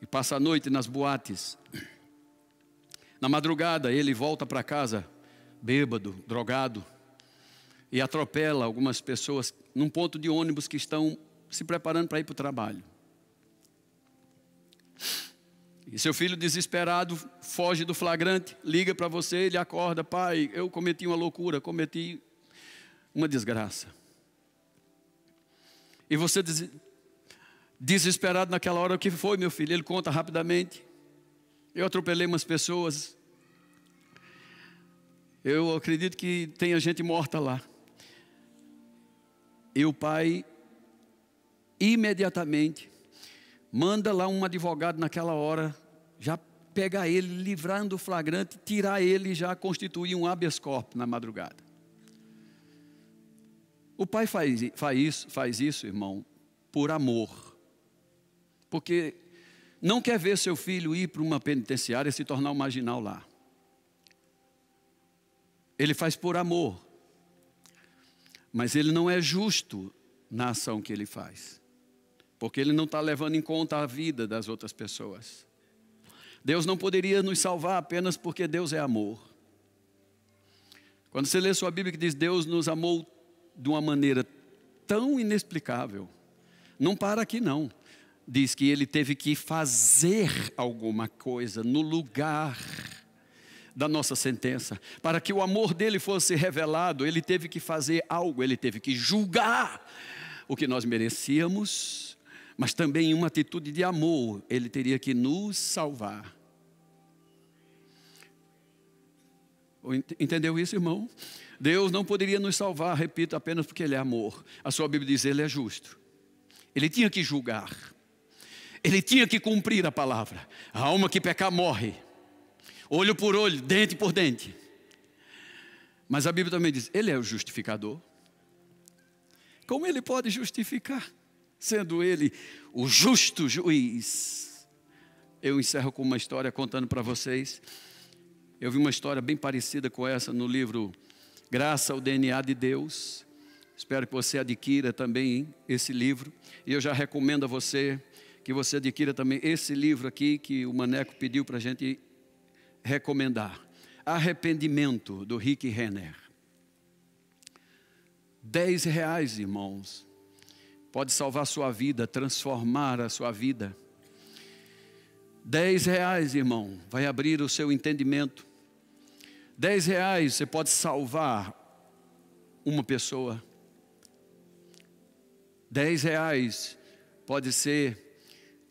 e passa a noite nas boates. Na madrugada, ele volta para casa, bêbado, drogado, e atropela algumas pessoas num ponto de ônibus que estão se preparando para ir para o trabalho. E seu filho desesperado foge do flagrante, liga para você, ele acorda, pai, eu cometi uma loucura, cometi uma desgraça. E você desesperado naquela hora, o que foi, meu filho? Ele conta rapidamente. Eu atropelei umas pessoas. Eu acredito que tenha gente morta lá. E o pai, imediatamente, manda lá um advogado naquela hora, já pegar ele, livrar do flagrante, tirar ele e já constituir um habeas corpus na madrugada. O pai faz, faz, isso, faz isso, irmão, por amor. Porque não quer ver seu filho ir para uma penitenciária e se tornar um marginal lá. Ele faz por amor, mas ele não é justo na ação que ele faz, porque ele não está levando em conta a vida das outras pessoas. Deus não poderia nos salvar apenas porque Deus é amor. Quando você lê sua Bíblia que diz Deus nos amou de uma maneira tão inexplicável, não para aqui não diz que ele teve que fazer alguma coisa no lugar da nossa sentença. Para que o amor dele fosse revelado, ele teve que fazer algo, ele teve que julgar o que nós merecíamos, mas também em uma atitude de amor, ele teria que nos salvar. Entendeu isso, irmão? Deus não poderia nos salvar, repito, apenas porque Ele é amor. A sua Bíblia diz: Ele é justo. Ele tinha que julgar ele tinha que cumprir a palavra. A alma que pecar morre, olho por olho, dente por dente. Mas a Bíblia também diz: Ele é o justificador. Como ele pode justificar, sendo ele o justo juiz? Eu encerro com uma história contando para vocês. Eu vi uma história bem parecida com essa no livro Graça ao DNA de Deus. Espero que você adquira também esse livro. E eu já recomendo a você que você adquira também esse livro aqui que o Maneco pediu para a gente recomendar. Arrependimento, do Rick Renner. Dez reais, irmãos, pode salvar sua vida, transformar a sua vida. Dez reais, irmão, vai abrir o seu entendimento. Dez reais, você pode salvar uma pessoa. Dez reais pode ser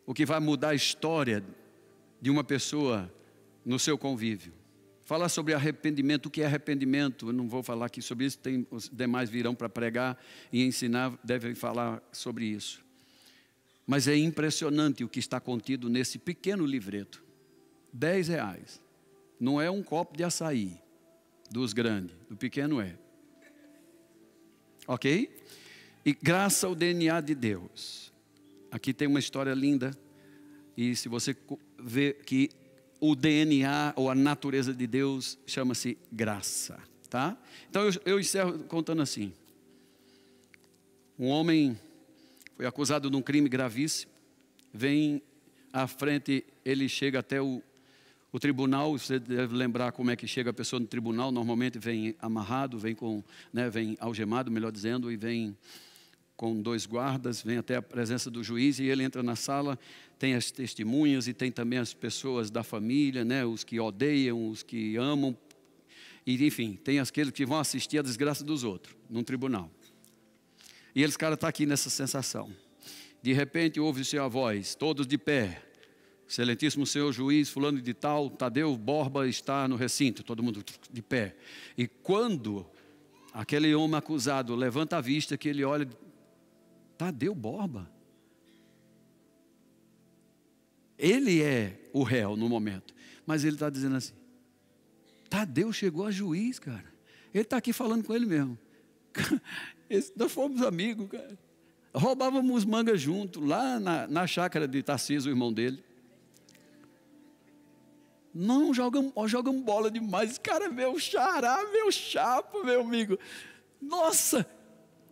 o que vai mudar a história de uma pessoa no seu convívio. Falar sobre arrependimento, o que é arrependimento, eu não vou falar aqui sobre isso, tem, os demais virão para pregar e ensinar, devem falar sobre isso. Mas é impressionante o que está contido nesse pequeno livreto. Dez reais. Não é um copo de açaí dos grandes, do pequeno é. Ok? E graça ao DNA de Deus. Aqui tem uma história linda. E se você vê que o DNA ou a natureza de Deus chama-se graça, tá? Então eu, eu encerro contando assim. Um homem foi acusado de um crime gravíssimo, vem à frente, ele chega até o, o tribunal, você deve lembrar como é que chega a pessoa no tribunal, normalmente vem amarrado, vem com, né, vem algemado, melhor dizendo, e vem com dois guardas, vem até a presença do juiz e ele entra na sala, tem as testemunhas e tem também as pessoas da família, né, os que odeiam, os que amam, e enfim, tem aqueles que vão assistir a desgraça dos outros num tribunal. E eles, cara, está aqui nessa sensação. De repente ouve-se a voz, todos de pé. Excelentíssimo senhor juiz, fulano de tal, Tadeu Borba está no recinto, todo mundo de pé. E quando aquele homem acusado levanta a vista, que ele olha Tadeu Borba. Ele é o réu no momento, mas ele está dizendo assim: Tadeu chegou a juiz, cara. Ele está aqui falando com ele mesmo. Esse, nós fomos amigos, cara. Roubávamos manga junto, lá na, na chácara de Tarcísio, o irmão dele. Não, jogam, bola demais. Esse cara é meu xará, meu chapo, meu amigo. Nossa,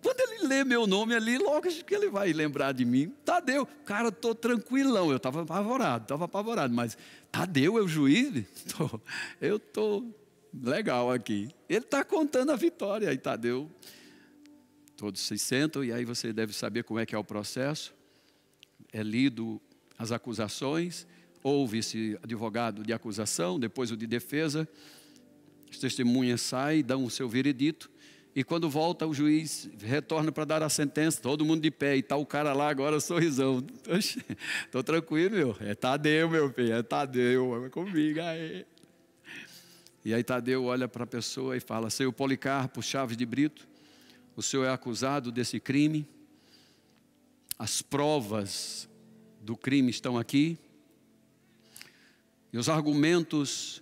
quando ele lê meu nome ali, logo que ele vai lembrar de mim. Tadeu, cara, estou tranquilão. Eu estava apavorado, estava apavorado. Mas Tadeu é o juiz? Tô, eu estou legal aqui. Ele está contando a vitória. E Tadeu, todos se sentam e aí você deve saber como é que é o processo. É lido as acusações, ouve-se advogado de acusação, depois o de defesa. As testemunhas saem, dão o seu veredito e quando volta o juiz, retorna para dar a sentença, todo mundo de pé, e está o cara lá agora sorrisão. Estou tô tranquilo, meu. É Tadeu, meu filho, é Tadeu, é comigo aí. E aí Tadeu olha para a pessoa e fala: senhor Policarpo Chaves de Brito, o senhor é acusado desse crime. As provas do crime estão aqui. E os argumentos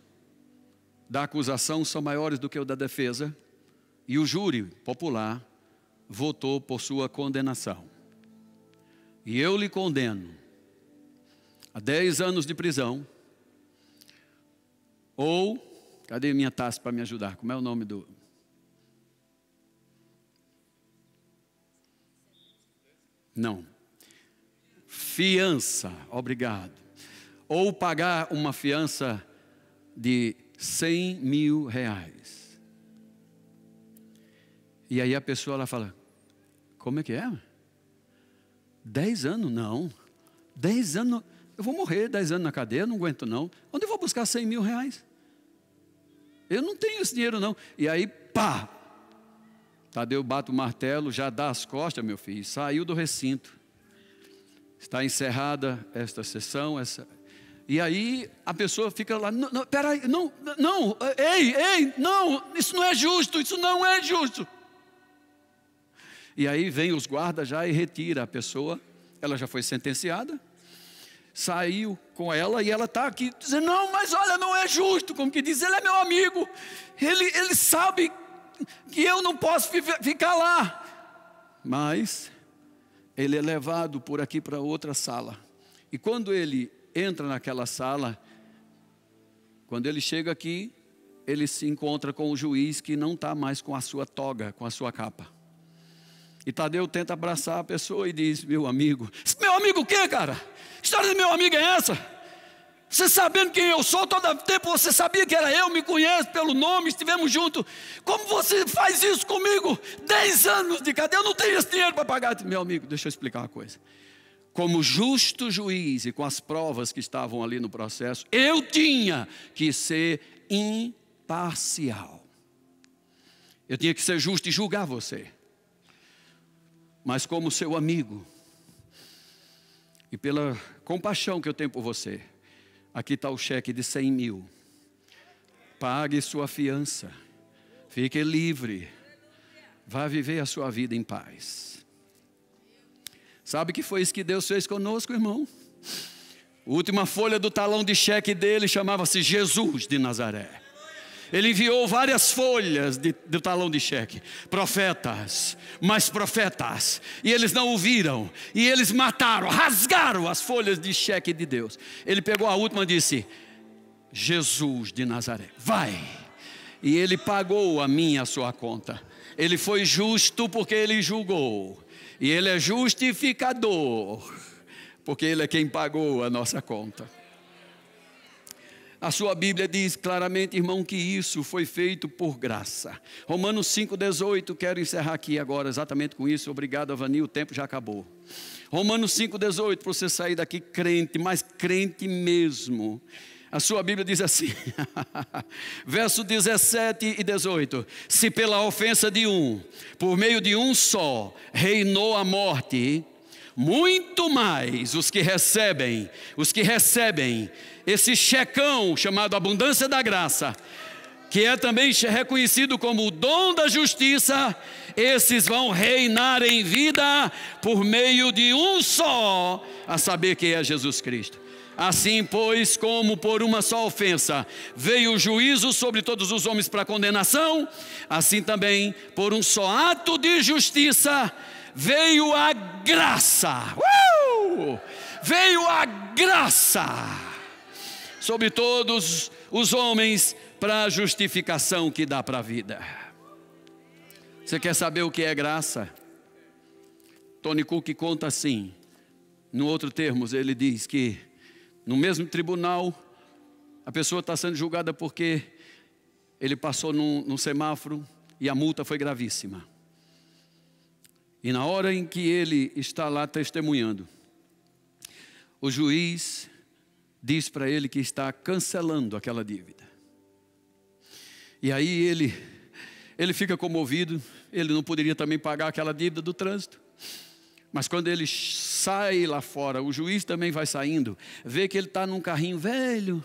da acusação são maiores do que o da defesa." E o júri popular votou por sua condenação. E eu lhe condeno a 10 anos de prisão, ou, cadê minha taça para me ajudar? Como é o nome do. Não. Fiança, obrigado. Ou pagar uma fiança de 100 mil reais. E aí a pessoa ela fala: Como é que é? Dez anos? Não. Dez anos. Eu vou morrer dez anos na cadeia, não aguento não. Onde eu vou buscar cem mil reais? Eu não tenho esse dinheiro não. E aí, pá! Tadeu bate o martelo, já dá as costas, meu filho, saiu do recinto. Está encerrada esta sessão, essa. E aí a pessoa fica lá, não, não peraí, não, não, ei, ei, não, isso não é justo, isso não é justo. E aí vem os guardas já e retira a pessoa. Ela já foi sentenciada, saiu com ela e ela está aqui dizendo: Não, mas olha, não é justo. Como que diz, ele é meu amigo, ele, ele sabe que eu não posso ficar lá. Mas ele é levado por aqui para outra sala. E quando ele entra naquela sala, quando ele chega aqui, ele se encontra com o juiz que não está mais com a sua toga, com a sua capa. E Tadeu tenta abraçar a pessoa e diz: Meu amigo. Meu amigo o quê, cara? Que história de meu amigo é essa? Você sabendo quem eu sou, todo tempo você sabia que era eu, me conhece pelo nome, estivemos juntos. Como você faz isso comigo? Dez anos de cadeia, eu não tenho esse dinheiro para pagar. Meu amigo, deixa eu explicar uma coisa. Como justo juiz e com as provas que estavam ali no processo, eu tinha que ser imparcial. Eu tinha que ser justo e julgar você mas como seu amigo. E pela compaixão que eu tenho por você, aqui está o cheque de 100 mil. Pague sua fiança, fique livre, vá viver a sua vida em paz. Sabe que foi isso que Deus fez conosco, irmão? A última folha do talão de cheque dele chamava-se Jesus de Nazaré. Ele enviou várias folhas de, do talão de cheque, profetas, mais profetas, e eles não ouviram, e eles mataram, rasgaram as folhas de cheque de Deus. Ele pegou a última e disse: Jesus de Nazaré, vai, e ele pagou a minha a sua conta. Ele foi justo porque ele julgou, e ele é justificador, porque ele é quem pagou a nossa conta. A sua Bíblia diz claramente, irmão, que isso foi feito por graça. Romanos 5,18, quero encerrar aqui agora exatamente com isso. Obrigado, Avani, o tempo já acabou. Romanos 5,18, para você sair daqui crente, mas crente mesmo. A sua Bíblia diz assim, verso 17 e 18: Se pela ofensa de um, por meio de um só, reinou a morte, muito mais os que recebem, os que recebem esse checão chamado abundância da graça, que é também reconhecido como o dom da justiça, esses vão reinar em vida por meio de um só, a saber que é Jesus Cristo. Assim, pois, como por uma só ofensa veio o juízo sobre todos os homens para condenação, assim também, por um só ato de justiça, veio a graça. Uh! Veio a graça sobre todos os homens para a justificação que dá para a vida. Você quer saber o que é graça? Tony Cook conta assim. No outro termos, ele diz que no mesmo tribunal a pessoa está sendo julgada porque ele passou num, num semáforo e a multa foi gravíssima. E na hora em que ele está lá testemunhando, o juiz diz para ele que está cancelando aquela dívida. E aí ele ele fica comovido, ele não poderia também pagar aquela dívida do trânsito. Mas quando ele sai lá fora, o juiz também vai saindo, vê que ele está num carrinho velho,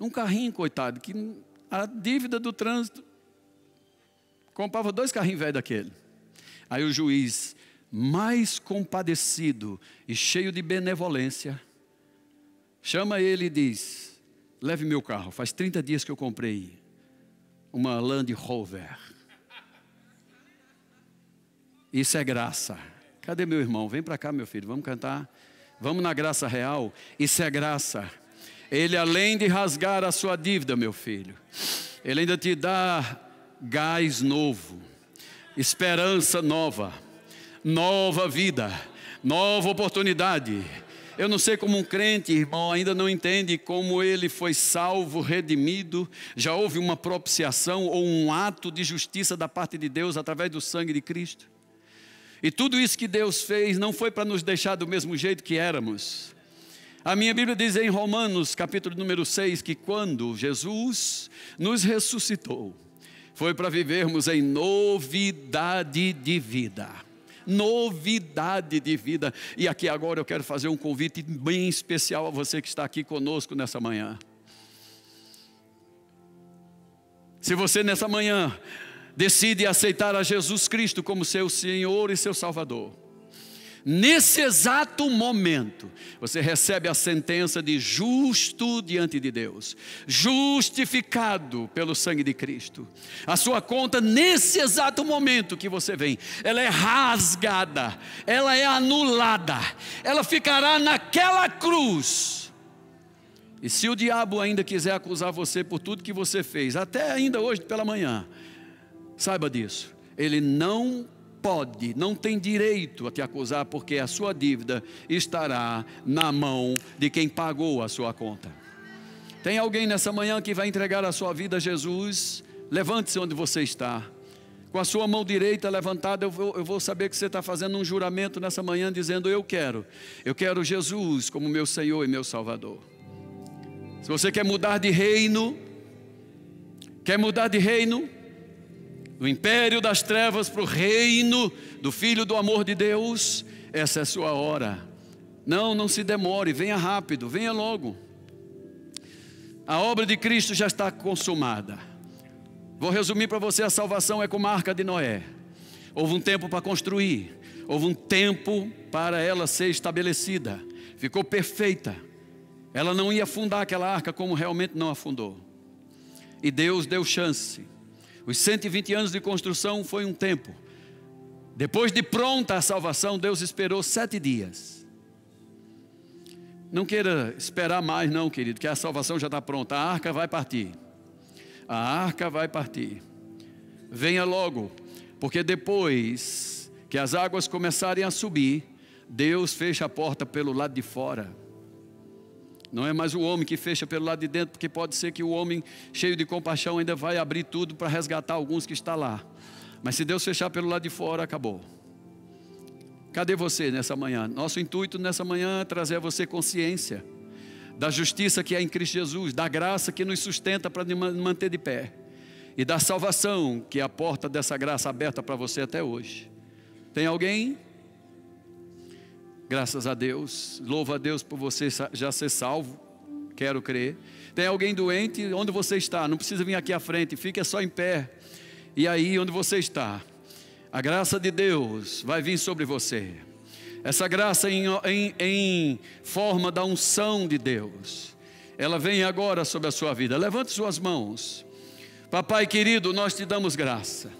um carrinho, coitado, que a dívida do trânsito comprava dois carrinhos velhos daquele. Aí o juiz, mais compadecido e cheio de benevolência, chama ele e diz: Leve meu carro, faz 30 dias que eu comprei uma Land Rover. Isso é graça. Cadê meu irmão? Vem para cá, meu filho, vamos cantar. Vamos na graça real. Isso é graça. Ele, além de rasgar a sua dívida, meu filho, ele ainda te dá gás novo esperança nova, nova vida, nova oportunidade. Eu não sei como um crente, irmão, ainda não entende como ele foi salvo, redimido, já houve uma propiciação ou um ato de justiça da parte de Deus através do sangue de Cristo. E tudo isso que Deus fez não foi para nos deixar do mesmo jeito que éramos. A minha Bíblia diz em Romanos, capítulo número 6, que quando Jesus nos ressuscitou, foi para vivermos em novidade de vida. Novidade de vida. E aqui agora eu quero fazer um convite bem especial a você que está aqui conosco nessa manhã. Se você nessa manhã decide aceitar a Jesus Cristo como seu Senhor e seu Salvador, Nesse exato momento, você recebe a sentença de justo diante de Deus, justificado pelo sangue de Cristo. A sua conta, nesse exato momento que você vem, ela é rasgada, ela é anulada, ela ficará naquela cruz. E se o diabo ainda quiser acusar você por tudo que você fez, até ainda hoje pela manhã, saiba disso, ele não pode, não tem direito a te acusar, porque a sua dívida estará na mão de quem pagou a sua conta. Tem alguém nessa manhã que vai entregar a sua vida a Jesus? Levante-se onde você está. Com a sua mão direita levantada, eu vou, eu vou saber que você está fazendo um juramento nessa manhã, dizendo: Eu quero, eu quero Jesus como meu Senhor e meu Salvador. Se você quer mudar de reino, quer mudar de reino, do império das trevas para o reino do Filho do amor de Deus, essa é a sua hora. Não, não se demore, venha rápido, venha logo. A obra de Cristo já está consumada. Vou resumir para você: a salvação é como a arca de Noé. Houve um tempo para construir, houve um tempo para ela ser estabelecida, ficou perfeita. Ela não ia afundar aquela arca como realmente não afundou. E Deus deu chance os 120 anos de construção foi um tempo. Depois de pronta a salvação, Deus esperou sete dias. Não queira esperar mais, não, querido, que a salvação já está pronta. A arca vai partir. A arca vai partir. Venha logo, porque depois que as águas começarem a subir, Deus fecha a porta pelo lado de fora. Não é mais o homem que fecha pelo lado de dentro, porque pode ser que o homem cheio de compaixão ainda vai abrir tudo para resgatar alguns que está lá. Mas se Deus fechar pelo lado de fora, acabou. Cadê você nessa manhã? Nosso intuito nessa manhã é trazer a você consciência da justiça que é em Cristo Jesus, da graça que nos sustenta para nos manter de pé e da salvação que é a porta dessa graça aberta para você até hoje. Tem alguém? Graças a Deus. Louvo a Deus por você já ser salvo. Quero crer. Tem alguém doente? Onde você está? Não precisa vir aqui à frente, fica só em pé. E aí, onde você está? A graça de Deus vai vir sobre você. Essa graça em, em, em forma da unção de Deus. Ela vem agora sobre a sua vida. Levante suas mãos. Papai querido, nós te damos graça.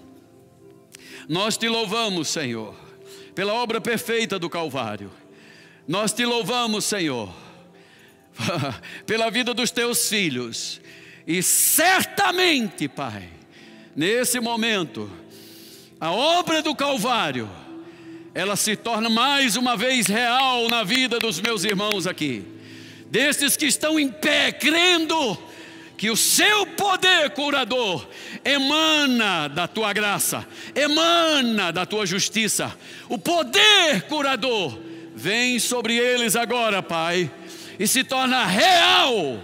Nós te louvamos, Senhor, pela obra perfeita do Calvário nós te louvamos, Senhor, pela vida dos teus filhos. E certamente, Pai, nesse momento, a obra do Calvário, ela se torna mais uma vez real na vida dos meus irmãos aqui. Destes que estão em pé, crendo que o seu poder curador emana da tua graça, emana da tua justiça. O poder curador Vem sobre eles agora, Pai, e se torna real.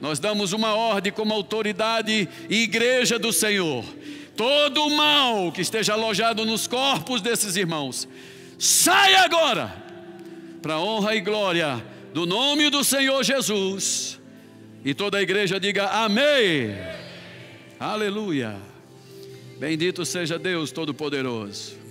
Nós damos uma ordem como autoridade e igreja do Senhor. Todo mal que esteja alojado nos corpos desses irmãos, sai agora, para a honra e glória do nome do Senhor Jesus. E toda a igreja diga amém. Aleluia. Bendito seja Deus Todo-Poderoso.